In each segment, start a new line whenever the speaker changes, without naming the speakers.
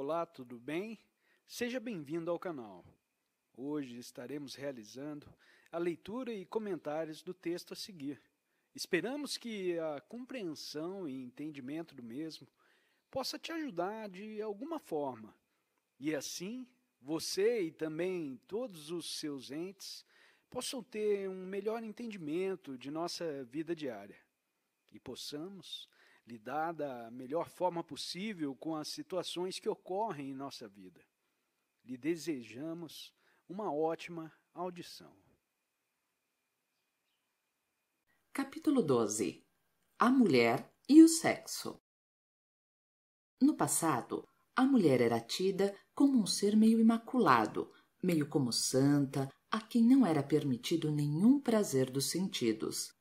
Olá, tudo bem? Seja bem-vindo ao canal. Hoje estaremos realizando a leitura e comentários do texto a seguir. Esperamos que a compreensão e entendimento do mesmo possa te ajudar de alguma forma. E assim, você e também todos os seus entes possam ter um melhor entendimento de nossa vida diária e possamos lidar da melhor forma possível com as situações que ocorrem em nossa vida. Lhe desejamos uma ótima audição. Capítulo 12 A Mulher e o Sexo No passado, a mulher era tida como um ser meio imaculado, meio como santa, a quem não era permitido nenhum prazer dos sentidos.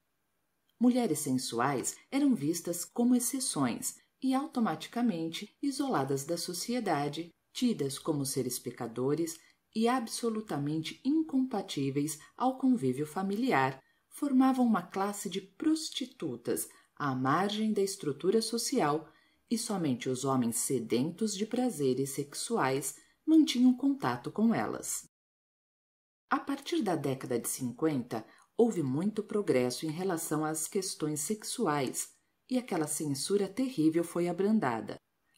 Mulheres sensuais eram vistas como exceções e automaticamente isoladas da sociedade, tidas como seres pecadores e absolutamente incompatíveis ao convívio familiar, formavam uma classe de prostitutas à margem da estrutura social e somente os homens sedentos de prazeres sexuais mantinham contato com elas. A partir da década de 50, houve muito progresso em relação às questões sexuais e aquela censura terrível foi abrandada.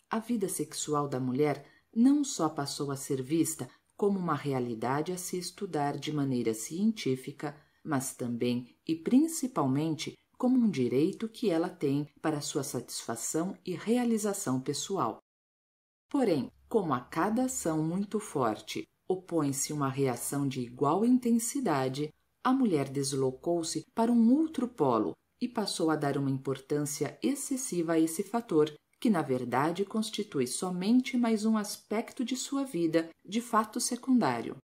A vida sexual da mulher não só passou a ser vista como uma realidade a se estudar de maneira científica, mas também e principalmente como um direito que ela tem para sua satisfação e realização pessoal. Porém, como a cada ação muito forte opõe-se uma reação de igual intensidade, a mulher deslocou-se para um outro polo e passou a dar uma importância excessiva a esse fator, que na verdade constitui somente mais um aspecto de sua vida, de fato secundário.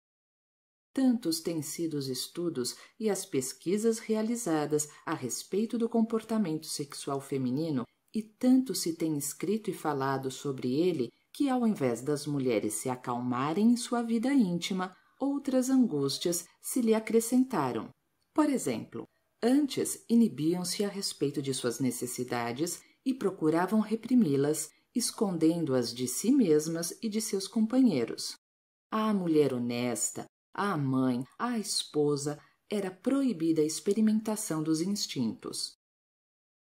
Tantos têm sido os estudos e as pesquisas realizadas a respeito do comportamento sexual feminino, e tanto se tem escrito e falado sobre ele, que ao invés das mulheres se acalmarem em sua vida íntima, outras angústias se lhe acrescentaram. Por exemplo, antes inibiam-se a respeito de suas necessidades e procuravam reprimi-las, escondendo-as de si mesmas e de seus companheiros. A mulher honesta, a mãe, a esposa, era proibida a experimentação dos instintos.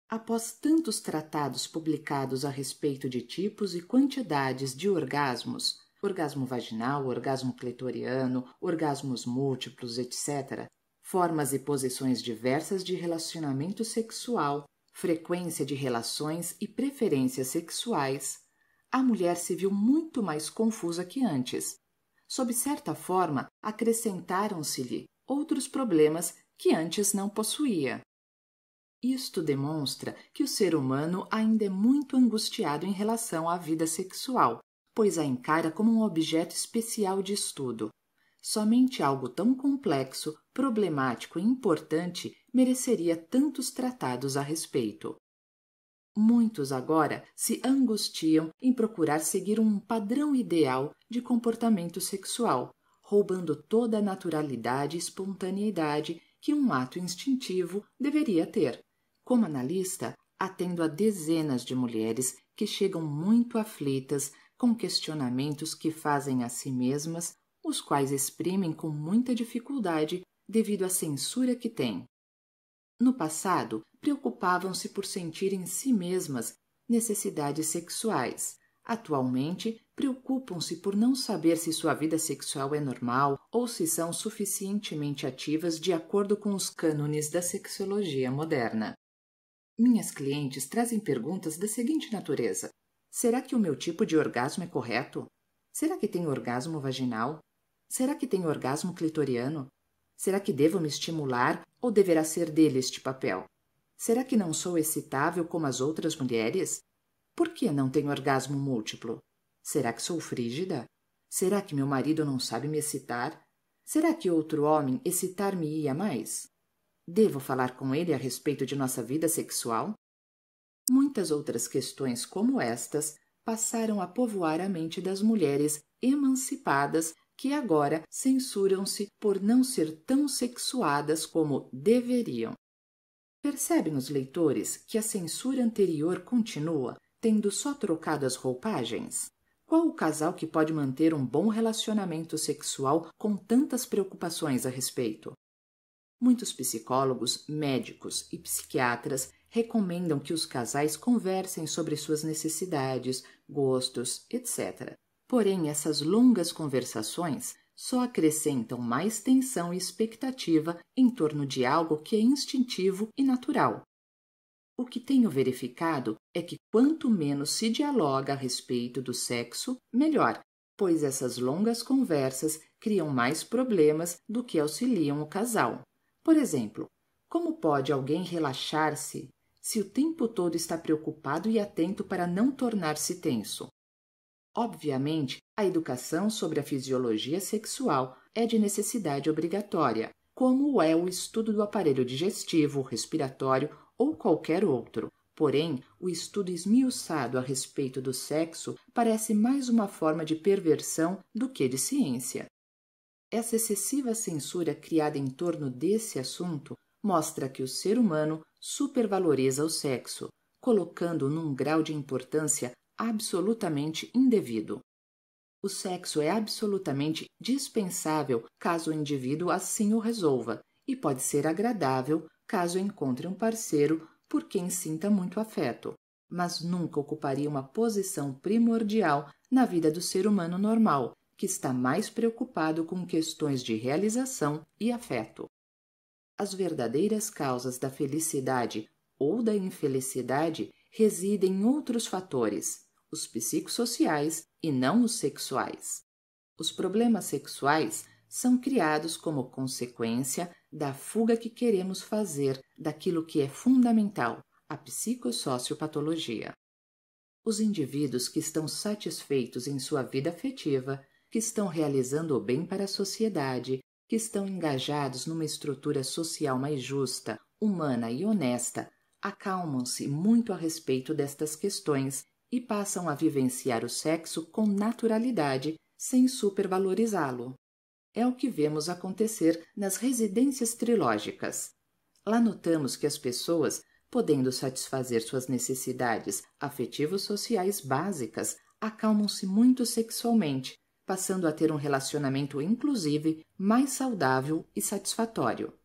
Após tantos tratados publicados a respeito de tipos e quantidades de orgasmos, orgasmo vaginal, orgasmo clitoriano, orgasmos múltiplos, etc., formas e posições diversas de relacionamento sexual, frequência de relações e preferências sexuais, a mulher se viu muito mais confusa que antes. Sob certa forma, acrescentaram-se-lhe outros problemas que antes não possuía. Isto demonstra que o ser humano ainda é muito angustiado em relação à vida sexual, pois a encara como um objeto especial de estudo. Somente algo tão complexo, problemático e importante mereceria tantos tratados a respeito. Muitos agora se angustiam em procurar seguir um padrão ideal de comportamento sexual, roubando toda a naturalidade e espontaneidade que um ato instintivo deveria ter. Como analista, atendo a dezenas de mulheres que chegam muito aflitas com questionamentos que fazem a si mesmas, os quais exprimem com muita dificuldade devido à censura que têm. No passado, preocupavam-se por sentir em si mesmas necessidades sexuais. Atualmente, preocupam-se por não saber se sua vida sexual é normal ou se são suficientemente ativas de acordo com os cânones da sexologia moderna. Minhas clientes trazem perguntas da seguinte natureza: Será que o meu tipo de orgasmo é correto? Será que tenho orgasmo vaginal? Será que tenho orgasmo clitoriano? Será que devo me estimular ou deverá ser dele este papel? Será que não sou excitável como as outras mulheres? Por que não tenho orgasmo múltiplo? Será que sou frígida? Será que meu marido não sabe me excitar? Será que outro homem excitar-me-ia mais? Devo falar com ele a respeito de nossa vida sexual? muitas outras questões como estas passaram a povoar a mente das mulheres emancipadas que agora censuram-se por não ser tão sexuadas como deveriam. Percebem os leitores que a censura anterior continua, tendo só trocado as roupagens? Qual o casal que pode manter um bom relacionamento sexual com tantas preocupações a respeito? Muitos psicólogos, médicos e psiquiatras recomendam que os casais conversem sobre suas necessidades, gostos, etc. Porém, essas longas conversações só acrescentam mais tensão e expectativa em torno de algo que é instintivo e natural. O que tenho verificado é que quanto menos se dialoga a respeito do sexo, melhor, pois essas longas conversas criam mais problemas do que auxiliam o casal. Por exemplo, como pode alguém relaxar-se se o tempo todo está preocupado e atento para não tornar-se tenso. Obviamente, a educação sobre a fisiologia sexual é de necessidade obrigatória, como é o estudo do aparelho digestivo, respiratório ou qualquer outro. Porém, o estudo esmiuçado a respeito do sexo parece mais uma forma de perversão do que de ciência. Essa excessiva censura criada em torno desse assunto mostra que o ser humano supervaloriza o sexo, colocando-o num grau de importância absolutamente indevido. O sexo é absolutamente dispensável caso o indivíduo assim o resolva, e pode ser agradável caso encontre um parceiro por quem sinta muito afeto, mas nunca ocuparia uma posição primordial na vida do ser humano normal, que está mais preocupado com questões de realização e afeto as verdadeiras causas da felicidade ou da infelicidade residem em outros fatores, os psicossociais e não os sexuais. Os problemas sexuais são criados como consequência da fuga que queremos fazer daquilo que é fundamental, a psicossociopatologia. Os indivíduos que estão satisfeitos em sua vida afetiva, que estão realizando o bem para a sociedade, que estão engajados numa estrutura social mais justa, humana e honesta, acalmam-se muito a respeito destas questões e passam a vivenciar o sexo com naturalidade, sem supervalorizá-lo. É o que vemos acontecer nas residências trilógicas. Lá notamos que as pessoas, podendo satisfazer suas necessidades afetivos sociais básicas, acalmam-se muito sexualmente, passando a ter um relacionamento inclusive mais saudável e satisfatório.